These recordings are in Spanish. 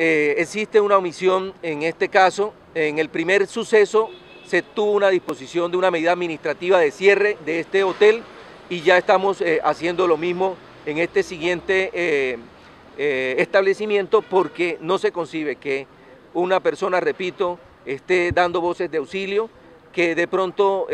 Eh, existe una omisión en este caso. En el primer suceso se tuvo una disposición de una medida administrativa de cierre de este hotel y ya estamos eh, haciendo lo mismo en este siguiente eh, establecimiento porque no se concibe que una persona, repito, esté dando voces de auxilio, que de pronto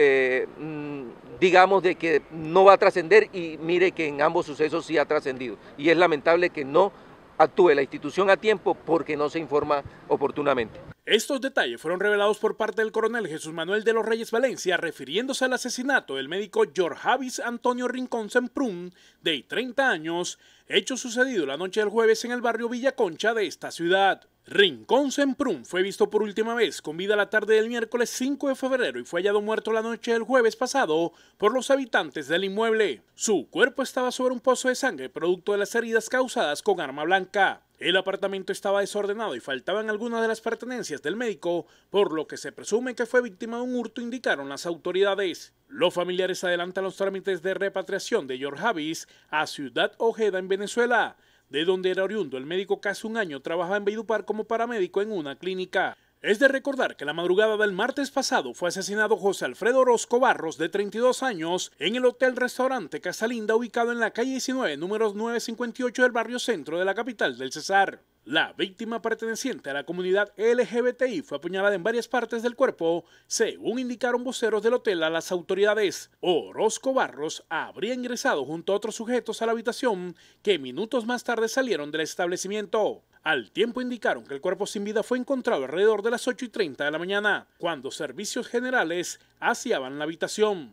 mm, digamos de que no va a trascender y mire que en ambos sucesos sí ha trascendido. Y es lamentable que no actúe la institución a tiempo porque no se informa oportunamente. Estos detalles fueron revelados por parte del coronel Jesús Manuel de los Reyes Valencia, refiriéndose al asesinato del médico George Javis Antonio Rincón Semprún, de 30 años, hecho sucedido la noche del jueves en el barrio Villa Concha de esta ciudad. Rincón Semprún fue visto por última vez con vida la tarde del miércoles 5 de febrero y fue hallado muerto la noche del jueves pasado por los habitantes del inmueble. Su cuerpo estaba sobre un pozo de sangre producto de las heridas causadas con arma blanca. El apartamento estaba desordenado y faltaban algunas de las pertenencias del médico, por lo que se presume que fue víctima de un hurto, indicaron las autoridades. Los familiares adelantan los trámites de repatriación de George Javis a Ciudad Ojeda en Venezuela de donde era oriundo el médico casi un año, trabajaba en Beidupar como paramédico en una clínica. Es de recordar que la madrugada del martes pasado fue asesinado José Alfredo Orozco Barros, de 32 años, en el Hotel Restaurante Casalinda, ubicado en la calle 19, número 958 del barrio centro de la capital del Cesar. La víctima perteneciente a la comunidad LGBTI fue apuñalada en varias partes del cuerpo, según indicaron voceros del hotel a las autoridades. Orozco Barros habría ingresado junto a otros sujetos a la habitación que minutos más tarde salieron del establecimiento. Al tiempo indicaron que el cuerpo sin vida fue encontrado alrededor de las 8 y 30 de la mañana, cuando servicios generales hacían la habitación.